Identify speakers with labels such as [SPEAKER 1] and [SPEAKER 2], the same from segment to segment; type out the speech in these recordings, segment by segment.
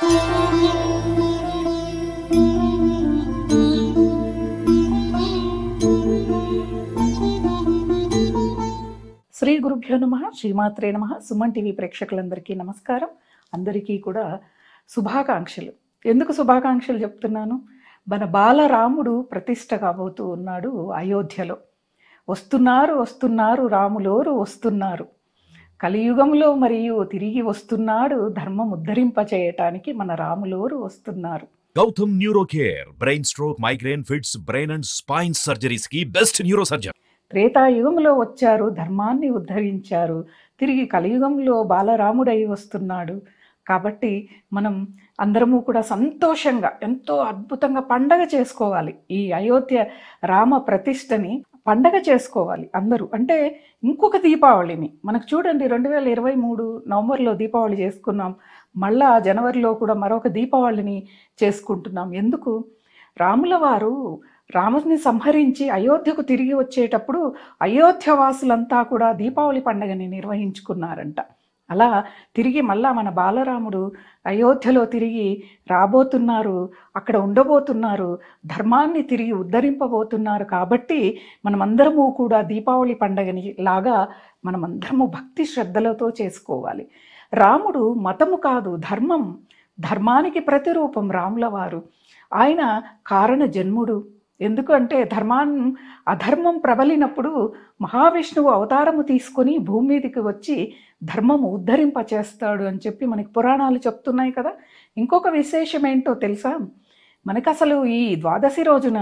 [SPEAKER 1] శ్రీ గురుభ్యో నమ శ్రీమాత్రే నమ సుమన్ టీవీ ప్రేక్షకులందరికీ నమస్కారం అందరికీ కూడా శుభాకాంక్షలు ఎందుకు శుభాకాంక్షలు చెప్తున్నాను మన బాలరాముడు ప్రతిష్ట కాబోతూ ఉన్నాడు అయోధ్యలో వస్తున్నారు వస్తున్నారు రాములోరు వస్తున్నారు కలియుగంలో మరియు తిరిగి వస్తున్నాడు ధర్మం ఉద్ధరింప చేయటానికి మన రాములోరు వస్తున్నారు Gautam neuro care brain stroke migraine fits brain and spine surgeries కి బెస్ట్ న్యూరో సర్జన్ త్రేతాయుగంలో వచ్చారు ధర్మాన్ని ఉద్ధరించారు తిరిగి కలియుగంలో బాలరాముడై వస్తున్నాడు కాబట్టి మనం అందరము కూడా సంతోషంగా ఎంతో అద్భుతంగా పండగ చేసుకోవాలి ఈ అయోధ్య రామ ప్రతిష్టని పండగ చేసుకోవాలి అందరూ అంటే ఇంకొక దీపావళిని మనకు చూడండి రెండు వేల ఇరవై మూడు నవంబర్లో దీపావళి చేసుకున్నాం మళ్ళా జనవరిలో కూడా మరొక దీపావళిని చేసుకుంటున్నాం ఎందుకు రాముల వారు రాముని సంహరించి అయోధ్యకు తిరిగి వచ్చేటప్పుడు అయోధ్య వాసులంతా కూడా దీపావళి పండగని నిర్వహించుకున్నారంట అలా తిరిగి మళ్ళా మన బాలరాముడు అయోధ్యలో తిరిగి రాబోతున్నారు అక్కడ ఉండబోతున్నారు ధర్మాన్ని తిరిగి ఉద్ధరింపబోతున్నారు కాబట్టి మనమందరము కూడా దీపావళి పండగని లాగా మనమందరము భక్తి శ్రద్ధలతో చేసుకోవాలి రాముడు మతము కాదు ధర్మం ధర్మానికి ప్రతిరూపం రాముల వారు ఆయన కారణ జన్ముడు ఎందుకంటే ధర్మాన్ అధర్మం ప్రబలినప్పుడు మహావిష్ణువు అవతారము తీసుకొని భూమి మీదకి వచ్చి ధర్మము ఉద్ధరింప చేస్తాడు అని చెప్పి మనకి పురాణాలు చెప్తున్నాయి కదా ఇంకొక విశేషం ఏంటో తెలుసా మనకు అసలు ఈ ద్వాదశి రోజున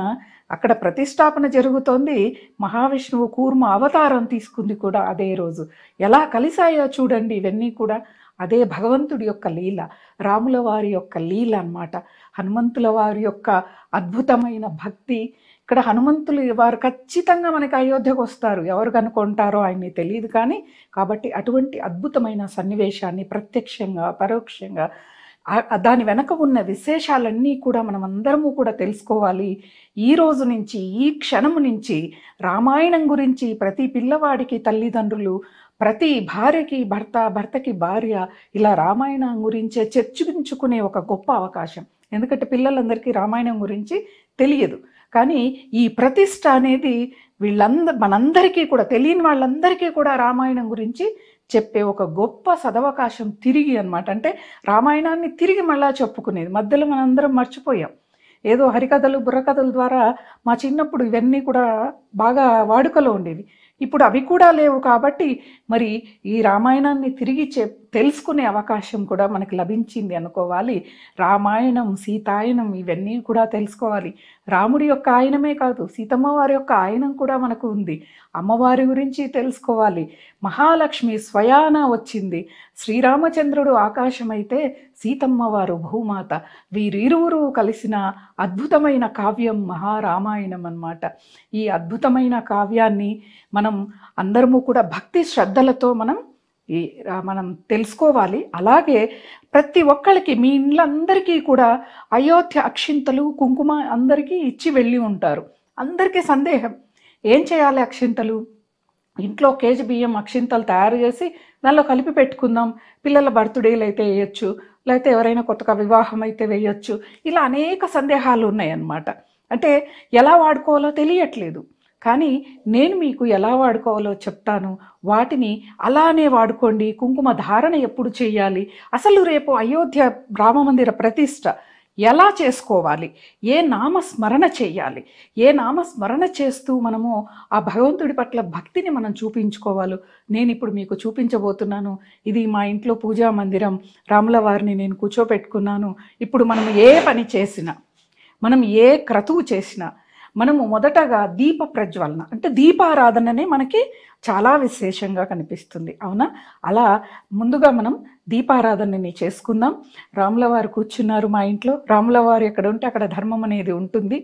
[SPEAKER 1] అక్కడ ప్రతిష్టాపన జరుగుతోంది మహావిష్ణువు కూర్మ అవతారం తీసుకుంది కూడా అదే రోజు ఎలా కలిసాయో చూడండి ఇవన్నీ కూడా అదే భగవంతుడి యొక్క లీల రాముల వారి యొక్క లీల అనమాట హనుమంతుల వారి యొక్క అద్భుతమైన భక్తి ఇక్కడ హనుమంతులు వారు ఖచ్చితంగా మనకి అయోధ్యకు వస్తారు ఎవరు కనుకుంటారో ఆయన్ని తెలియదు కానీ కాబట్టి అటువంటి అద్భుతమైన సన్నివేశాన్ని ప్రత్యక్షంగా పరోక్షంగా దాని వెనక ఉన్న విశేషాలన్నీ కూడా మనం అందరము కూడా తెలుసుకోవాలి ఈ రోజు నుంచి ఈ క్షణము నుంచి రామాయణం గురించి ప్రతి పిల్లవాడికి తల్లిదండ్రులు ప్రతి భార్యకి భర్త భర్తకి భార్య ఇలా రామాయణం గురించే చర్చించుకునే ఒక గొప్ప అవకాశం ఎందుకంటే పిల్లలందరికీ రామాయణం గురించి తెలియదు కానీ ఈ ప్రతిష్ట అనేది వీళ్ళంద మనందరికీ కూడా తెలియని వాళ్ళందరికీ కూడా రామాయణం గురించి చెప్పే ఒక గొప్ప సదవకాశం తిరిగి అనమాట అంటే రామాయణాన్ని తిరిగి మళ్ళా చెప్పుకునేది మధ్యలో మనందరం మర్చిపోయాం ఏదో హరికథలు బుర్రకథల ద్వారా మా చిన్నప్పుడు ఇవన్నీ కూడా బాగా వాడుకలో ఉండేవి ఇప్పుడు అవి కూడా లేవు కాబట్టి మరి ఈ రామాయణాన్ని తిరిగి చెప్ తెలుసుకునే అవకాశం కూడా మనకు లభించింది అనుకోవాలి రామాయణం సీతాయనం ఇవన్నీ కూడా తెలుసుకోవాలి రాముడి యొక్క ఆయనమే కాదు సీతమ్మ వారి యొక్క ఆయనం కూడా మనకు ఉంది అమ్మవారి గురించి తెలుసుకోవాలి మహాలక్ష్మి స్వయాన వచ్చింది శ్రీరామచంద్రుడు ఆకాశమైతే సీతమ్మ వారు భూమాత వీరిరువురు కలిసిన అద్భుతమైన కావ్యం మహారామాయణం అన్నమాట ఈ అద్భుతమైన కావ్యాన్ని మనం అందరము కూడా భక్తి శ్రద్ధలతో మనం ఈ మనం తెలుసుకోవాలి అలాగే ప్రతి ఒక్కళ్ళకి మీ ఇండ్లందరికీ కూడా అయోధ్య అక్షింతలు కుంకుమ అందరికీ ఇచ్చి వెళ్ళి ఉంటారు అందరికీ సందేహం ఏం చేయాలి అక్షింతలు ఇంట్లో కేజీ బియ్యం అక్షింతలు తయారు చేసి దానిలో కలిపి పెట్టుకుందాం పిల్లల బర్త్డేలు అయితే వేయచ్చు లేకపోతే ఎవరైనా కొత్తగా వివాహం అయితే వేయచ్చు ఇలా అనేక సందేహాలు ఉన్నాయన్నమాట అంటే ఎలా వాడుకోవాలో తెలియట్లేదు కానీ నేను మీకు ఎలా వాడుకోవాలో చెప్తాను వాటిని అలానే వాడుకోండి కుంకుమ ధారణ ఎప్పుడు చేయాలి అసలు రేపు అయోధ్య రామమందిర ప్రతిష్ట ఎలా చేసుకోవాలి ఏ నామస్మరణ చేయాలి ఏ నామస్మరణ చేస్తూ మనము ఆ భగవంతుడి పట్ల భక్తిని మనం చూపించుకోవాలో నేను ఇప్పుడు మీకు చూపించబోతున్నాను ఇది మా ఇంట్లో పూజా మందిరం రాముల వారిని నేను కూర్చోపెట్టుకున్నాను ఇప్పుడు మనం ఏ పని చేసినా మనం ఏ క్రతువు చేసినా మనము మొదటగా దీప ప్రజ్వలన అంటే దీపారాధననే మనకి చాలా విశేషంగా కనిపిస్తుంది అవునా అలా ముందుగా మనం దీపారాధనని చేసుకుందాం రాములవారు కూర్చున్నారు మా ఇంట్లో రాములవారు ఎక్కడ ఉంటే అక్కడ ధర్మం అనేది ఉంటుంది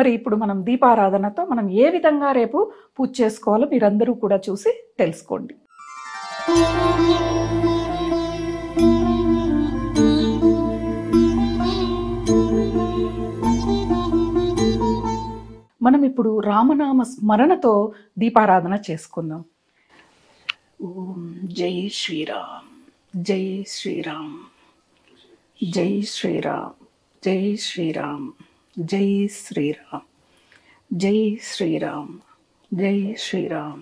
[SPEAKER 1] మరి ఇప్పుడు మనం దీపారాధనతో మనం ఏ విధంగా రేపు పూజ చేసుకోవాలో మీరందరూ కూడా చూసి తెలుసుకోండి మనం ఇప్పుడు రామనామ స్మరణతో దీపారాధన చేసుకుందాం ఓం జై శ్రీరామ్ జై శ్రీరామ్ జై శ్రీరామ్ జై శ్రీరామ్ జై శ్రీరామ్ జై శ్రీరామ్ జై శ్రీరామ్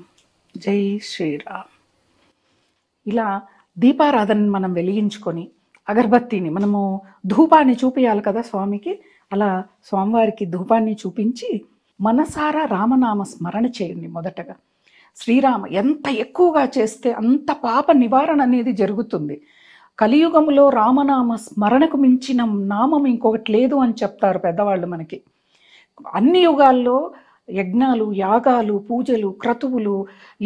[SPEAKER 1] జై శ్రీరామ్ ఇలా దీపారాధన మనం వెలిగించుకొని అగరబత్తిని మనము ధూపాన్ని చూపించాలి కదా స్వామికి అలా స్వామివారికి ధూపాన్ని చూపించి మనసారా రామనామ స్మరణ చేయండి మొదటగా శ్రీరామ ఎంత ఎక్కువగా చేస్తే అంత పాప నివారణ అనేది జరుగుతుంది కలియుగములో రామనామ స్మరణకు మించిన నామం ఇంకొకటి లేదు అని చెప్తారు పెద్దవాళ్ళు మనకి అన్ని యుగాల్లో యజ్ఞాలు యాగాలు పూజలు క్రతువులు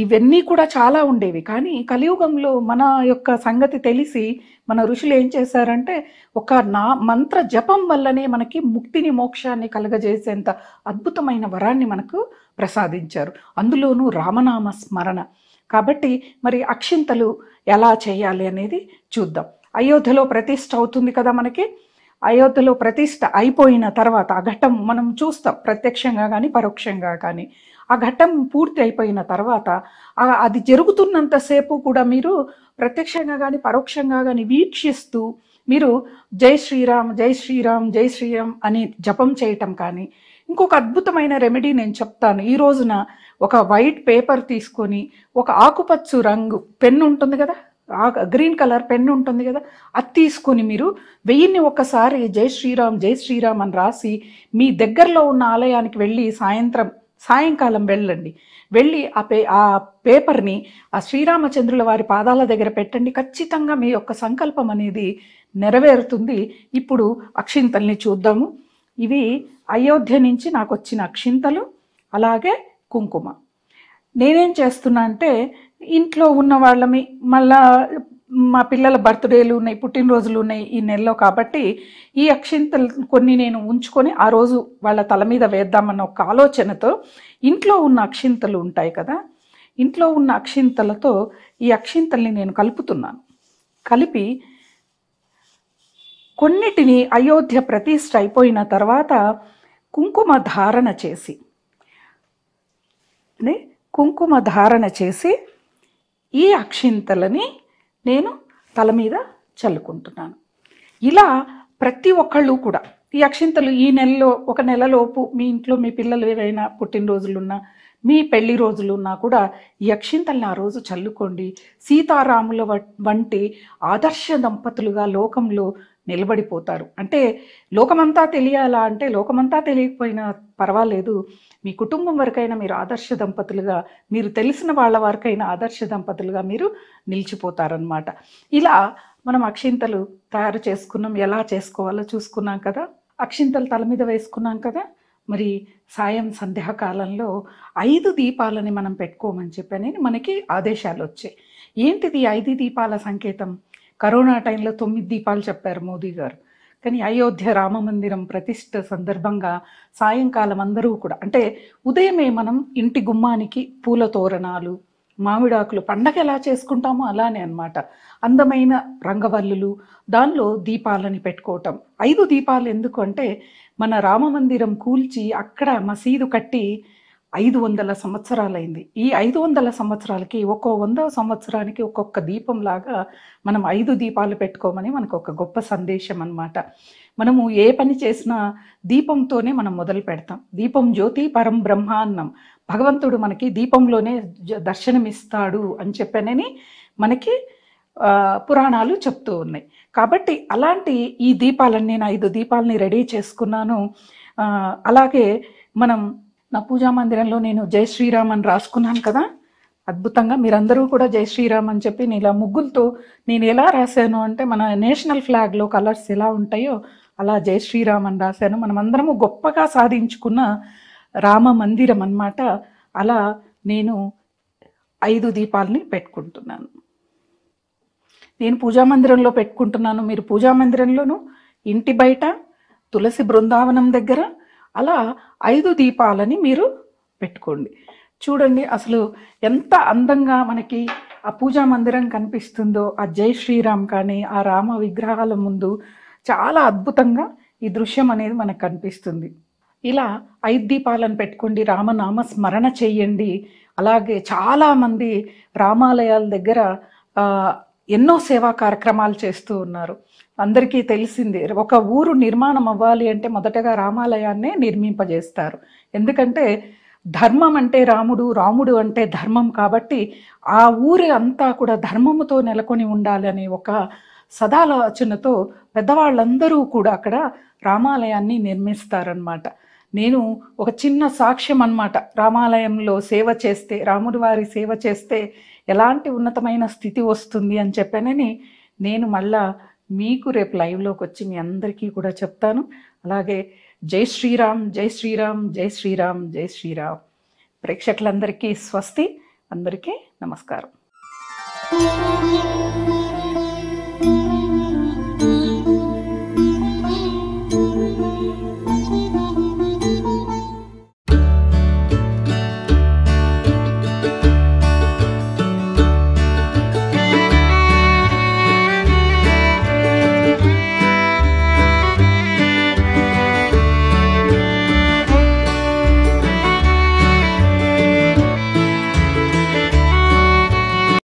[SPEAKER 1] ఇవన్నీ కూడా చాలా ఉండేవి కానీ కలియుగంలో మన యొక్క సంగతి తెలిసి మన ఋషులు ఏం చేశారంటే ఒక నా మంత్ర జపం వల్లనే మనకి ముక్తిని మోక్షాన్ని కలగజేసేంత అద్భుతమైన వరాన్ని మనకు ప్రసాదించారు అందులోనూ రామనామ స్మరణ కాబట్టి మరి అక్షింతలు ఎలా చేయాలి అనేది చూద్దాం అయోధ్యలో ప్రతిష్ట అవుతుంది కదా మనకి అయోధ్యలో ప్రతిష్ట అయిపోయిన తర్వాత ఆ ఘట్టం మనం చూస్తాం ప్రత్యక్షంగా కానీ పరోక్షంగా కానీ ఆ ఘట్టం పూర్తి అయిపోయిన తర్వాత అది జరుగుతున్నంతసేపు కూడా మీరు ప్రత్యక్షంగా కానీ పరోక్షంగా కానీ వీక్షిస్తూ మీరు జై శ్రీరామ్ జై శ్రీరామ్ జై శ్రీరామ్ అని జపం చేయటం కానీ ఇంకొక అద్భుతమైన రెమెడీ నేను చెప్తాను ఈ రోజున ఒక వైట్ పేపర్ తీసుకొని ఒక ఆకుపచ్చు రంగు పెన్ను ఉంటుంది కదా గ్రీన్ కలర్ పెన్ ఉంటుంది కదా అది తీసుకుని మీరు వెయ్యిన్ని ఒక్కసారి జై శ్రీరామ్ జై శ్రీరామ్ అని రాసి మీ దగ్గరలో ఉన్న ఆలయానికి వెళ్ళి సాయంత్రం సాయంకాలం వెళ్ళండి వెళ్ళి ఆ పే ఆ పేపర్ని ఆ శ్రీరామచంద్రుల వారి పాదాల దగ్గర పెట్టండి ఖచ్చితంగా మీ యొక్క సంకల్పం అనేది నెరవేరుతుంది ఇప్పుడు అక్షింతల్ని చూద్దాము ఇవి అయోధ్య నుంచి నాకు వచ్చిన అక్షింతలు అలాగే కుంకుమ నేనేం చేస్తున్నా అంటే ఇంట్లో ఉన్న వాళ్ళమి మళ్ళా మా పిల్లల బర్త్డేలు ఉన్నాయి పుట్టినరోజులు ఉన్నాయి ఈ నెలలో కాబట్టి ఈ అక్షింతలు కొన్ని నేను ఉంచుకొని ఆ రోజు వాళ్ళ తల మీద వేద్దామన్న ఒక ఆలోచనతో ఇంట్లో ఉన్న అక్షింతలు ఉంటాయి కదా ఇంట్లో ఉన్న అక్షింతలతో ఈ అక్షింతల్ని నేను కలుపుతున్నాను కలిపి కొన్నిటిని అయోధ్య ప్రతిష్ట అయిపోయిన తర్వాత కుంకుమ ధారణ చేసి కుంకుమ ధారణ చేసి ఈ అక్షింతలని నేను తల మీద చల్లుకుంటున్నాను ఇలా ప్రతి ఒక్కళ్ళు కూడా ఈ అక్షింతలు ఈ నెలలో ఒక నెలలోపు మీ ఇంట్లో మీ పిల్లలు ఏవైనా పుట్టినరోజులున్నా మీ పెళ్లి రోజులున్నా కూడా ఈ అక్షింతల్ని ఆ రోజు చల్లుకోండి సీతారాముల వంటి ఆదర్శ దంపతులుగా లోకంలో నిలబడిపోతారు అంటే లోకమంతా తెలియాలా అంటే లోకమంతా తెలియకపోయినా పర్వాలేదు మీ కుటుంబం వరకైనా మీరు ఆదర్శ దంపతులుగా మీరు తెలిసిన వాళ్ళ వరకైనా ఆదర్శ దంపతులుగా మీరు నిలిచిపోతారనమాట ఇలా మనం అక్షింతలు తయారు చేసుకున్నాం ఎలా చేసుకోవాలో చూసుకున్నాం కదా అక్షింతలు తల మీద వేసుకున్నాం కదా మరి సాయం సంధ్యాకాలంలో ఐదు దీపాలని మనం పెట్టుకోమని చెప్పి మనకి ఆదేశాలు వచ్చాయి ఏంటిది ఐదు దీపాల సంకేతం కరోనా టైంలో తొమ్మిది దీపాలు చెప్పారు మోదీ గారు కానీ అయోధ్య రామ మందిరం ప్రతిష్ట సందర్భంగా సాయంకాలం అందరూ కూడా అంటే ఉదయమే మనం ఇంటి గుమ్మానికి పూల తోరణాలు మామిడాకులు పండగ ఎలా చేసుకుంటామో అలానే అనమాట అందమైన రంగవల్లులు దానిలో దీపాలని పెట్టుకోవటం ఐదు దీపాలు ఎందుకు అంటే మన రామ మందిరం కూల్చి అక్కడ మసీదు కట్టి ఐదు వందల సంవత్సరాలైంది ఈ ఐదు వందల సంవత్సరాలకి ఒక్కో వంద సంవత్సరానికి ఒక్కొక్క దీపం లాగా మనం ఐదు దీపాలు పెట్టుకోమని మనకు ఒక గొప్ప సందేశం అనమాట మనము ఏ పని చేసినా దీపంతోనే మనం మొదలు పెడతాం దీపం జ్యోతి పరం బ్రహ్మ అన్నం భగవంతుడు మనకి దీపంలోనే దర్శనమిస్తాడు అని చెప్పానని మనకి పురాణాలు చెప్తూ ఉన్నాయి కాబట్టి అలాంటి ఈ దీపాలను నేను ఐదు దీపాలని రెడీ చేసుకున్నాను అలాగే మనం నా పూజా మందిరంలో నేను జై శ్రీరామ్ అని రాసుకున్నాను కదా అద్భుతంగా మీరందరూ కూడా జై శ్రీరామ్ అని చెప్పి నేను ఇలా ముగ్గులతో నేను ఎలా రాశాను అంటే మన నేషనల్ ఫ్లాగ్లో కలర్స్ ఎలా ఉంటాయో అలా జై శ్రీరామ్ అని రాశాను అందరము గొప్పగా సాధించుకున్న రామ మందిరం అన్నమాట అలా నేను ఐదు దీపాలని పెట్టుకుంటున్నాను నేను పూజా మందిరంలో పెట్టుకుంటున్నాను మీరు పూజా మందిరంలోను ఇంటి బయట తులసి బృందావనం దగ్గర అలా ఐదు దీపాలని మీరు పెట్టుకోండి చూడండి అసలు ఎంత అందంగా మనకి ఆ పూజా మందిరం కనిపిస్తుందో ఆ జై శ్రీరామ్ కానీ ఆ రామ విగ్రహాల ముందు చాలా అద్భుతంగా ఈ దృశ్యం అనేది మనకు కనిపిస్తుంది ఇలా ఐదు దీపాలను పెట్టుకోండి రామనామ స్మరణ చేయండి అలాగే చాలామంది రామాలయాల దగ్గర ఎన్నో సేవా కార్యక్రమాలు చేస్తూ ఉన్నారు అందరికీ తెలిసిందే ఒక ఊరు నిర్మాణం అవ్వాలి అంటే మొదటగా రామాలయాన్నే నిర్మింపజేస్తారు ఎందుకంటే ధర్మం అంటే రాముడు రాముడు అంటే ధర్మం కాబట్టి ఆ ఊరి అంతా కూడా ధర్మముతో నెలకొని ఉండాలనే ఒక సదాలోచనతో పెద్దవాళ్ళందరూ కూడా అక్కడ రామాలయాన్ని నిర్మిస్తారనమాట నేను ఒక చిన్న సాక్ష్యం అనమాట రామాలయంలో సేవ చేస్తే రాముడి వారి సేవ చేస్తే ఎలాంటి ఉన్నతమైన స్థితి వస్తుంది అని చెప్పానని నేను మళ్ళా మీకు రేపు లైవ్లోకి వచ్చి మీ అందరికీ కూడా చెప్తాను అలాగే జై శ్రీరామ్ జై శ్రీరామ్ జై శ్రీరామ్ జై శ్రీరామ్ ప్రేక్షకులందరికీ స్వస్తి అందరికీ నమస్కారం